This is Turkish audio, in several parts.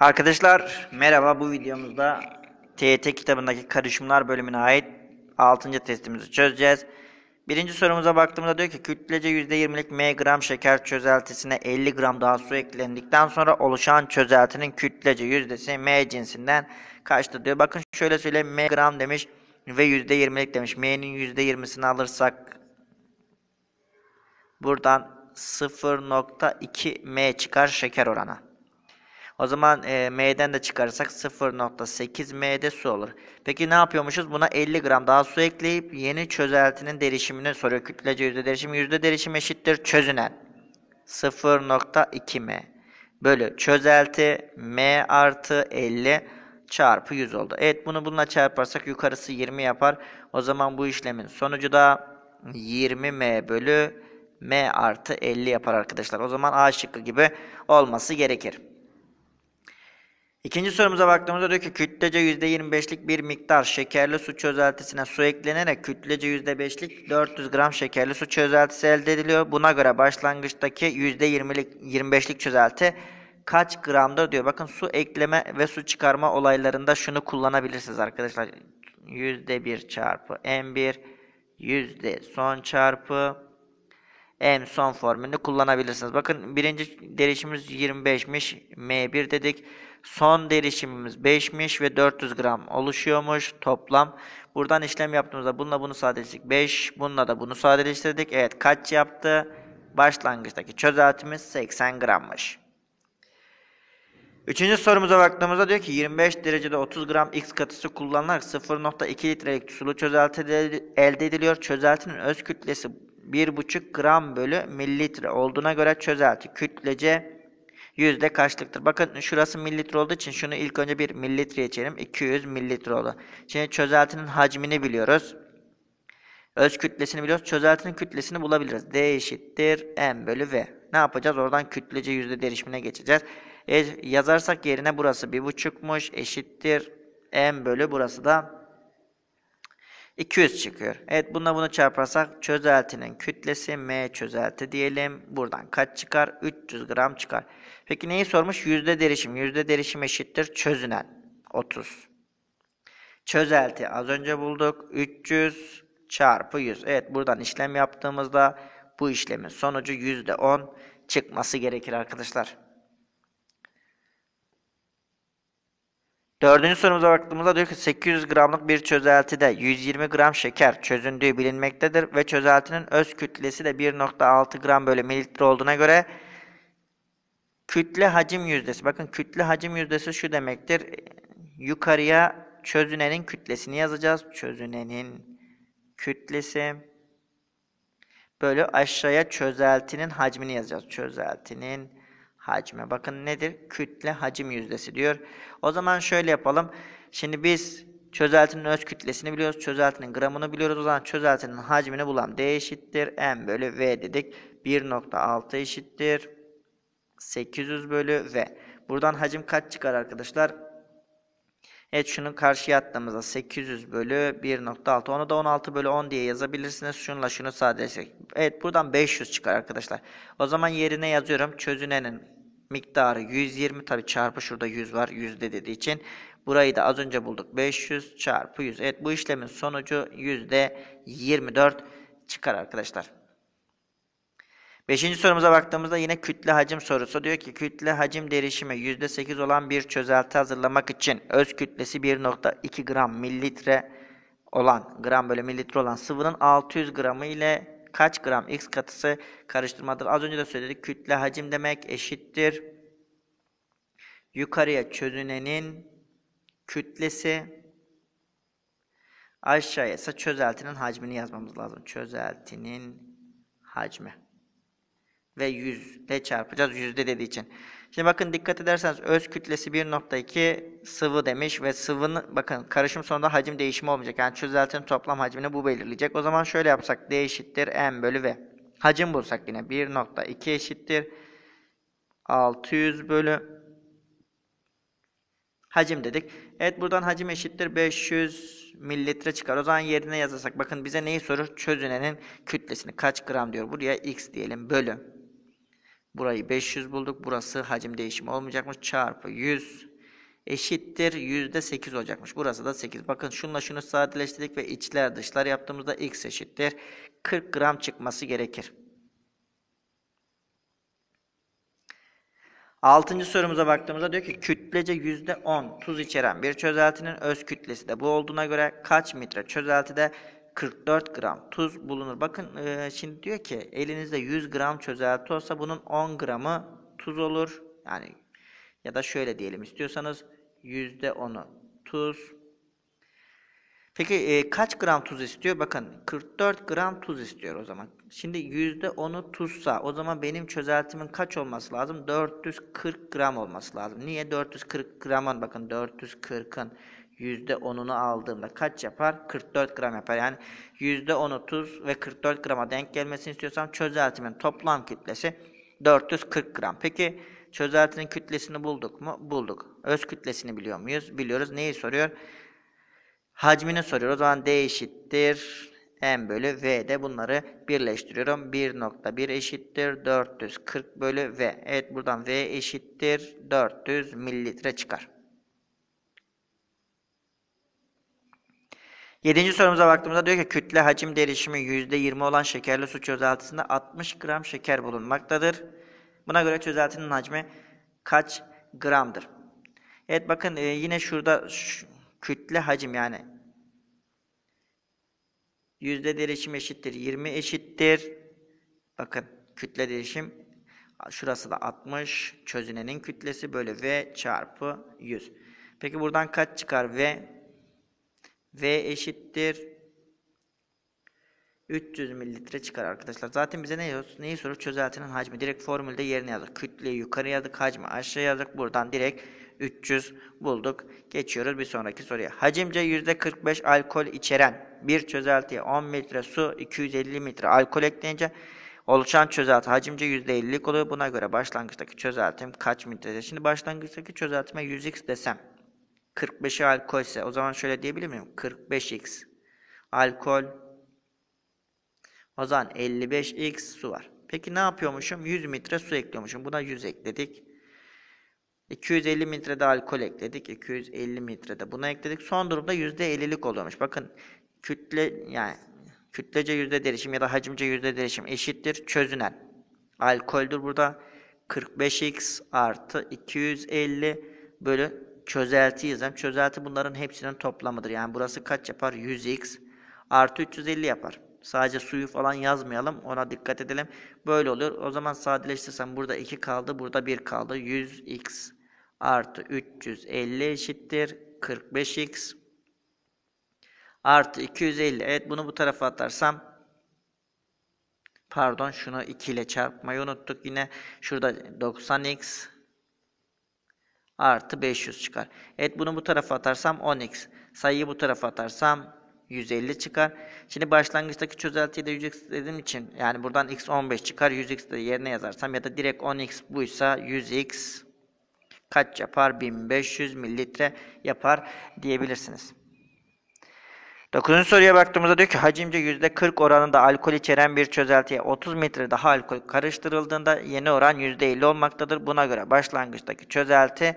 Arkadaşlar merhaba bu videomuzda TET kitabındaki karışımlar bölümüne ait 6. testimizi çözeceğiz. Birinci sorumuza baktığımızda diyor ki kütlece %20'lik M gram şeker çözeltisine 50 gram daha su eklendikten sonra oluşan çözeltinin kütlece yüzdesi M cinsinden kaçtı diyor. Bakın şöyle söyle M gram demiş ve %20'lik demiş. M'nin %20'sini alırsak buradan 0.2 M çıkar şeker oranı. O zaman e, M'den de çıkarırsak 0.8 M'de su olur. Peki ne yapıyormuşuz? Buna 50 gram daha su ekleyip yeni çözeltinin derişimini soruyor. Kütlece yüzde derişim. Yüzde derişim eşittir çözünen. 0.2 M bölü çözelti M artı 50 çarpı 100 oldu. Evet bunu bununla çarparsak yukarısı 20 yapar. O zaman bu işlemin sonucu da 20M bölü M artı 50 yapar arkadaşlar. O zaman A şıkkı gibi olması gerekir. İkinci sorumuza baktığımızda diyor ki kütlece %25'lik bir miktar şekerli su çözeltisine su eklenerek kütlece %5'lik 400 gram şekerli su çözeltisi elde ediliyor. Buna göre başlangıçtaki %20'lik 25'lik çözelti kaç gramdır diyor. Bakın su ekleme ve su çıkarma olaylarında şunu kullanabilirsiniz arkadaşlar. %1 çarpı M1 yüzde son çarpı en son formülünü kullanabilirsiniz. Bakın birinci derişimiz 25'miş. M1 dedik. Son derişimimiz 5'miş ve 400 gram oluşuyormuş toplam. Buradan işlem yaptığımızda bununla bunu sadeleştirdik. 5, bununla da bunu sadeleştirdik. Evet kaç yaptı? Başlangıçtaki çözeltimiz 80 grammış. Üçüncü sorumuza baktığımızda diyor ki 25 derecede 30 gram X katısı kullanılarak 0.2 litrelik sulu çözelti elde ediliyor. Çözeltinin öz kütlesi 1,5 gram bölü mililitre olduğuna göre çözelti kütlece yüzde kaçlıktır? Bakın şurası mililitre olduğu için şunu ilk önce bir mililitre içelim. 200 mililitre oldu. Şimdi çözeltinin hacmini biliyoruz. Öz kütlesini biliyoruz. Çözeltinin kütlesini bulabiliriz. D eşittir M bölü V. Ne yapacağız? Oradan kütlece yüzde derişimine geçeceğiz. E, yazarsak yerine burası 1,5'muş eşittir M bölü burası da 200 çıkıyor. Evet bununla bunu çarparsak çözeltinin kütlesi M çözelti diyelim. Buradan kaç çıkar? 300 gram çıkar. Peki neyi sormuş? Yüzde derişim. Yüzde derişim eşittir çözünen. 30. Çözelti az önce bulduk. 300 çarpı 100. Evet buradan işlem yaptığımızda bu işlemin sonucu %10 çıkması gerekir arkadaşlar. Dördüncü sorumuza baktığımızda diyor ki 800 gramlık bir çözeltide 120 gram şeker çözündüğü bilinmektedir ve çözeltinin öz kütlesi de 1.6 gram bölü mililitre olduğuna göre kütle hacim yüzdesi. Bakın kütle hacim yüzdesi şu demektir. Yukarıya çözünenin kütlesini yazacağız. Çözünenin kütlesi bölü aşağıya çözeltinin hacmini yazacağız. Çözeltinin hacmi. Bakın nedir? Kütle hacim yüzdesi diyor. O zaman şöyle yapalım. Şimdi biz çözeltinin öz kütlesini biliyoruz. Çözeltinin gramını biliyoruz. O zaman çözeltinin hacmini bulalım. D eşittir. M bölü V dedik. 1.6 eşittir. 800 bölü V. Buradan hacim kaç çıkar arkadaşlar? Evet şunu karşıya attığımızda 800 bölü 1.6 onu da 16 bölü 10 diye yazabilirsiniz. Şunla şunu sadece. Evet buradan 500 çıkar arkadaşlar. O zaman yerine yazıyorum çözünenin miktarı 120 tabi çarpı şurada 100 var yüzde dediği için. Burayı da az önce bulduk 500 çarpı 100. Evet bu işlemin sonucu yüzde %24 çıkar arkadaşlar. Beşinci sorumuza baktığımızda yine kütle hacim sorusu. Diyor ki kütle hacim derişimi %8 olan bir çözelti hazırlamak için öz kütlesi 1.2 gram mililitre olan gram bölü mililitre olan sıvının 600 gramı ile kaç gram x katısı karıştırmadır? Az önce de söyledik kütle hacim demek eşittir. Yukarıya çözünenin kütlesi aşağıya ise çözeltinin hacmini yazmamız lazım. Çözeltinin hacmi ve yüzde çarpacağız yüzde dediği için. Şimdi bakın dikkat ederseniz öz kütlesi 1.2 sıvı demiş ve sıvının bakın karışım sonunda hacim değişimi olmayacak. Yani çözeltinin toplam hacmini bu belirleyecek. O zaman şöyle yapsak D eşittir M bölü V. Hacim bulsak yine 1.2 eşittir 600 bölü hacim dedik. Evet buradan hacim eşittir 500 mililitre çıkar. O zaman yerine yazarsak bakın bize neyi sorur? Çözünenin kütlesini kaç gram diyor. Buraya x diyelim bölü Burayı 500 bulduk. Burası hacim değişimi olmayacakmış. Çarpı 100 eşittir. %8 olacakmış. Burası da 8. Bakın şunla şunu sadeleştirdik ve içler dışlar yaptığımızda x eşittir. 40 gram çıkması gerekir. Altıncı sorumuza baktığımızda diyor ki kütlece %10 tuz içeren bir çözeltinin öz kütlesi de bu olduğuna göre kaç metre çözeltide 44 gram tuz bulunur. Bakın e, şimdi diyor ki elinizde 100 gram çözelti olsa bunun 10 gramı tuz olur. Yani ya da şöyle diyelim istiyorsanız %10'u tuz Peki e, kaç gram tuz istiyor? Bakın 44 gram tuz istiyor o zaman. Şimdi %10'u tuzsa o zaman benim çözeltimin kaç olması lazım? 440 gram olması lazım. Niye 440 gramın bakın 440'ın %10'unu aldığımda kaç yapar? 44 gram yapar. Yani %10'u tuz ve 44 grama denk gelmesini istiyorsam çözeltimin toplam kütlesi 440 gram. Peki çözeltinin kütlesini bulduk mu? Bulduk. Öz kütlesini biliyor muyuz? Biliyoruz. Neyi soruyor? hacmini soruyor. O zaman D eşittir M bölü V de bunları birleştiriyorum. 1.1 eşittir 440 bölü V. Evet buradan V eşittir 400 mililitre çıkar. Yedinci sorumuza baktığımızda diyor ki kütle hacim derişimi %20 olan şekerli su çözeltisinde 60 gram şeker bulunmaktadır. Buna göre çözeltinin hacmi kaç gramdır? Evet bakın e, yine şurada kütle hacim yani yüzde derişim eşittir 20 eşittir bakın kütle derişim şurası da 60 çözünenin kütlesi bölü V çarpı 100 peki buradan kaç çıkar V V eşittir 300 mililitre çıkar arkadaşlar. Zaten bize ne yazıyoruz? Neyi sorup çözeltinin hacmi. Direkt formülde yerine yazdık. Kütleyi yukarı yazdık. Hacmi aşağı yazdık. Buradan direkt 300 bulduk. Geçiyoruz bir sonraki soruya. Hacimce %45 alkol içeren bir çözeltiye 10 litre su 250 litre alkol ekleyince oluşan çözelti hacimce %50'lik oluyor. Buna göre başlangıçtaki çözeltim kaç mililitre? Şimdi başlangıçtaki çözeltime 100x desem 45'i alkol ise o zaman şöyle diyebilir miyim? 45x alkol o zaman 55x su var. Peki ne yapıyormuşum? 100 litre su ekliyormuşum. Buna 100 ekledik. 250 litre de alkol ekledik. 250 litre de buna ekledik. Son durumda %50'lik oluyormuş. Bakın kütle yani kütlece yüzde derişim ya da hacimce yüzde derişim eşittir çözünen. Alkoldür burada 45x artı 250 bölü çözelti yazalım. Çözelti bunların hepsinin toplamıdır. Yani burası kaç yapar? 100x artı 350 yapar. Sadece suyu falan yazmayalım. Ona dikkat edelim. Böyle olur. O zaman sadeleştirsem burada 2 kaldı. Burada 1 kaldı. 100x artı 350 eşittir 45x artı 250. Evet bunu bu tarafa atarsam pardon şunu 2 ile çarpmayı unuttuk yine. Şurada 90x artı 500 çıkar. Evet bunu bu tarafa atarsam 10x. Sayıyı bu tarafa atarsam 150 çıkar. Şimdi başlangıçtaki çözeltiyi de 100x dediğim için yani buradan x 15 çıkar. 100x de yerine yazarsam ya da direkt 10x buysa 100x kaç yapar? 1500 mililitre yapar diyebilirsiniz. Dokuzuncu soruya baktığımızda diyor ki hacimce %40 oranında alkol içeren bir çözeltiye 30 litre daha alkol karıştırıldığında yeni oran %50 olmaktadır. Buna göre başlangıçtaki çözelti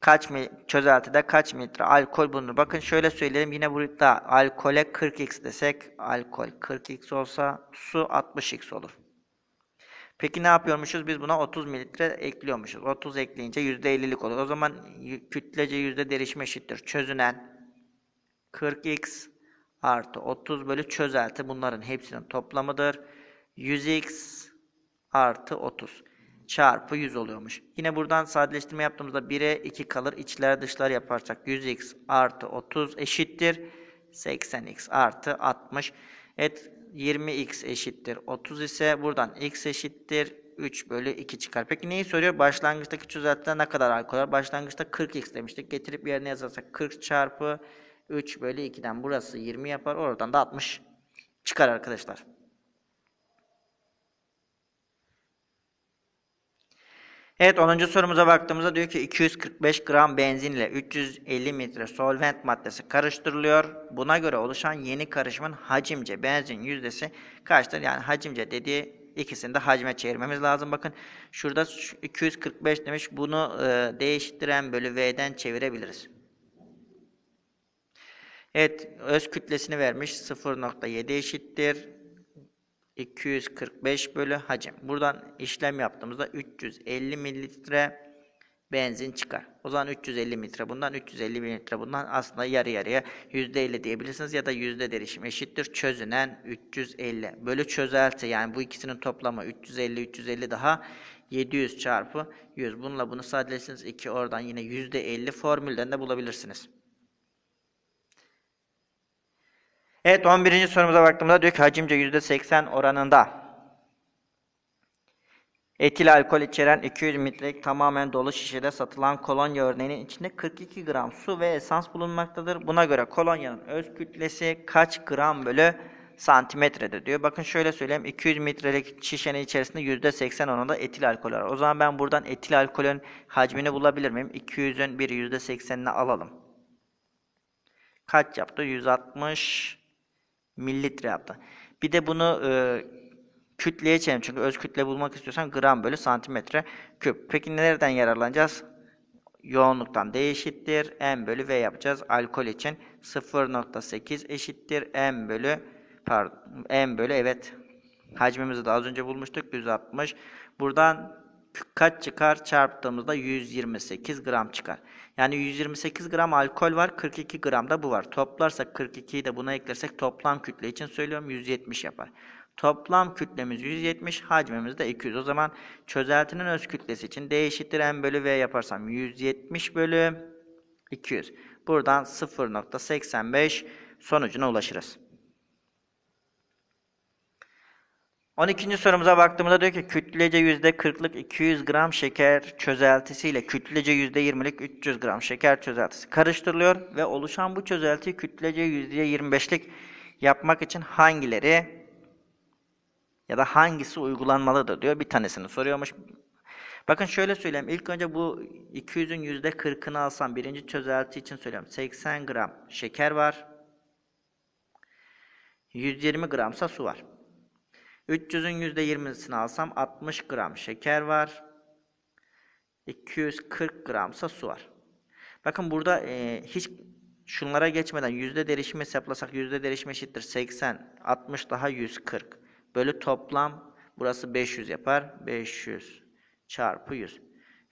kaç mi, çözeltide kaç litre alkol bulunur? Bakın şöyle söyleyelim yine burada alkole 40x desek alkol 40x olsa su 60x olur. Peki ne yapıyormuşuz? Biz buna 30 mililitre ekliyormuşuz. 30 ekleyince %50'lik olur. O zaman kütlece yüzde derişme eşittir. Çözünen 40x artı 30 bölü çözelti bunların hepsinin toplamıdır. 100x artı 30 çarpı 100 oluyormuş. Yine buradan sadeleştirme yaptığımızda 1'e 2 kalır. İçler dışlar yaparsak 100x artı 30 eşittir. 80x artı 60. Evet 20x eşittir 30 ise buradan x eşittir 3 bölü 2 çıkar. Peki neyi soruyor? Başlangıçtaki çözeltiden ne kadar alkol var? Başlangıçta 40x demiştik. Getirip yerine yazarsak 40 çarpı 3 bölü 2'den burası 20 yapar. Oradan da 60 çıkar arkadaşlar. Evet 10. sorumuza baktığımızda diyor ki 245 gram benzinle 350 litre solvent maddesi karıştırılıyor. Buna göre oluşan yeni karışımın hacimce benzin yüzdesi kaçtır? Yani hacimce dediği ikisini de hacme çevirmemiz lazım. Bakın şurada 245 demiş bunu e, değiştiren bölü V'den çevirebiliriz. Evet öz kütlesini vermiş 0.7 eşittir. 245 bölü hacim. Buradan işlem yaptığımızda 350 mililitre benzin çıkar. O zaman 350 litre bundan 350 mililitre bundan aslında yarı yarıya %50 diyebilirsiniz ya da yüzde derişim eşittir. Çözünen 350 bölü çözelti yani bu ikisinin toplamı 350 350 daha 700 çarpı 100. Bununla bunu sadeleşsiniz 2 oradan yine %50 formülden de bulabilirsiniz. Evet 11. sorumuza baktığımızda diyor ki hacimce %80 oranında etil alkol içeren 200 mililitrelik tamamen dolu şişede satılan kolonya örneğinin içinde 42 gram su ve esans bulunmaktadır. Buna göre kolonyanın öz kütlesi kaç gram bölü santimetredir diyor. Bakın şöyle söyleyeyim 200 mililitrelik şişenin içerisinde %80 oranında etil alkol var. O zaman ben buradan etil alkolün hacmini bulabilir miyim? 200'ün bir %80'ini alalım. Kaç yaptı? 160 Mililitre yaptı. Bir de bunu e, kütleye çevirelim. Çünkü öz kütle bulmak istiyorsan gram bölü santimetre küp. Peki nereden yararlanacağız? Yoğunluktan D M bölü V yapacağız. Alkol için 0.8 eşittir. M bölü pardon, M bölü evet. Hacmimizi de az önce bulmuştuk. 160. Buradan kaç çıkar? Çarptığımızda 128 gram çıkar. Yani 128 gram alkol var, 42 gram da bu var. Toplarsak 42'yi de buna eklersek toplam kütle için söylüyorum 170 yapar. Toplam kütlemiz 170, hacmimiz de 200. O zaman çözeltinin öz kütlesi için D eşittir M bölü V yaparsam 170 bölü 200. Buradan 0.85 sonucuna ulaşırız. 12. sorumuza baktığımızda diyor ki kütlece %40'lık 200 gram şeker çözeltisiyle kütlece %20'lik 300 gram şeker çözeltisi karıştırılıyor ve oluşan bu çözeltiyi kütlece %25'lik yapmak için hangileri ya da hangisi uygulanmalıdır diyor. Bir tanesini soruyormuş. Bakın şöyle söyleyeyim. İlk önce bu 200'ün %40'ını alsam birinci çözelti için söylüyorum. 80 gram şeker var. 120 gramsa su var. 300'ün %20'sini alsam 60 gram şeker var. 240 gramsa su var. Bakın burada e, hiç şunlara geçmeden yüzde derişimi hesaplasak yüzde derişimi eşittir 80, 60 daha 140. Böyle toplam burası 500 yapar. 500 çarpı 100.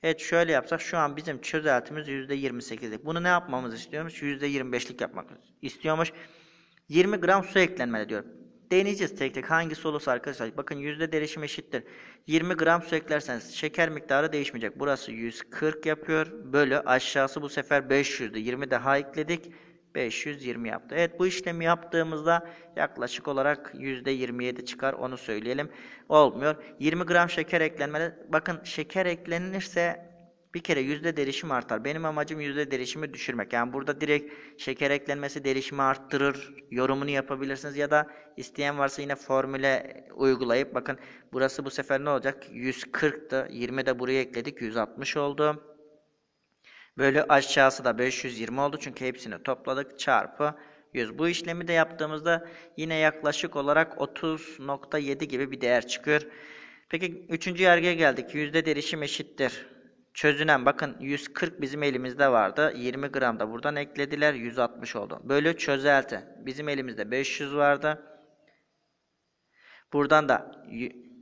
Evet şöyle yapsak şu an bizim çözeltimiz %28'lik. Bunu ne yapmamız istiyormuş? %25'lik yapmak istiyormuş. 20 gram su eklenmeli diyorum deneyeceğiz tek tek hangisi olursa arkadaşlar. Bakın yüzde derişim eşittir. 20 gram su eklerseniz şeker miktarı değişmeyecek. Burası 140 yapıyor. Bölü aşağısı bu sefer 500'dü. 20 daha ekledik. 520 yaptı. Evet bu işlemi yaptığımızda yaklaşık olarak %27 çıkar onu söyleyelim. Olmuyor. 20 gram şeker eklenmeli. Bakın şeker eklenirse bir kere yüzde derişim artar. Benim amacım yüzde derişimi düşürmek. Yani burada direkt şeker eklenmesi derişimi arttırır yorumunu yapabilirsiniz. Ya da isteyen varsa yine formüle uygulayıp bakın burası bu sefer ne olacak? 140'tı. 20 de buraya ekledik. 160 oldu. Böyle aşağısı da 520 oldu. Çünkü hepsini topladık. Çarpı 100. Bu işlemi de yaptığımızda yine yaklaşık olarak 30.7 gibi bir değer çıkıyor. Peki üçüncü yargıya geldik. Yüzde derişim eşittir. Çözünen bakın 140 bizim elimizde vardı. 20 gram da buradan eklediler. 160 oldu. Böyle çözelti. Bizim elimizde 500 vardı. Buradan da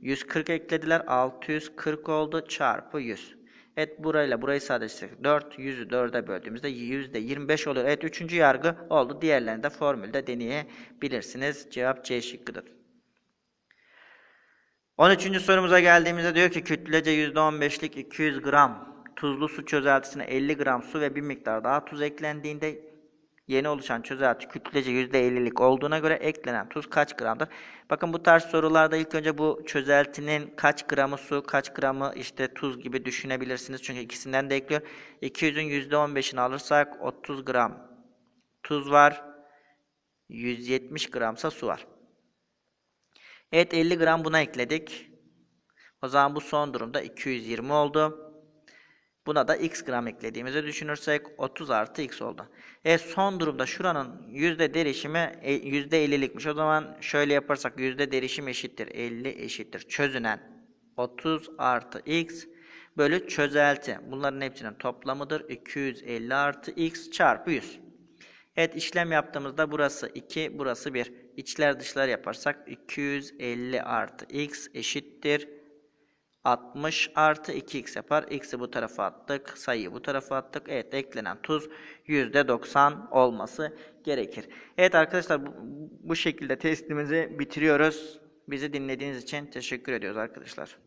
140 eklediler. 640 oldu. Çarpı 100. Evet burayla burayı sadece 4 100'ü 4'e böldüğümüzde %25 oluyor. Evet 3. yargı oldu. Diğerlerini de formülde deneyebilirsiniz. Cevap C şıkkıdır. 13. sorumuza geldiğimizde diyor ki kütlece %15'lik 200 gram tuzlu su çözeltisine 50 gram su ve bir miktar daha tuz eklendiğinde yeni oluşan çözelti kütlece %50'lik olduğuna göre eklenen tuz kaç gramdır? Bakın bu tarz sorularda ilk önce bu çözeltinin kaç gramı su, kaç gramı işte tuz gibi düşünebilirsiniz. Çünkü ikisinden de ekliyor. 200'ün %15'ini alırsak 30 gram tuz var. 170 gramsa su var. Evet 50 gram buna ekledik. O zaman bu son durumda 220 oldu. Buna da x gram eklediğimizi düşünürsek 30 artı x oldu. E son durumda şuranın yüzde derişimi e, yüzde 50'likmiş. O zaman şöyle yaparsak yüzde derişim eşittir 50 eşittir çözünen 30 artı x bölü çözelti. Bunların hepsinin toplamıdır. 250 artı x çarpı 100. Evet işlem yaptığımızda burası 2, burası 1. İçler dışlar yaparsak 250 artı x eşittir. 60 artı 2x yapar. X'i bu tarafa attık. Sayıyı bu tarafa attık. Evet eklenen tuz %90 olması gerekir. Evet arkadaşlar bu, bu şekilde testimizi bitiriyoruz. Bizi dinlediğiniz için teşekkür ediyoruz arkadaşlar.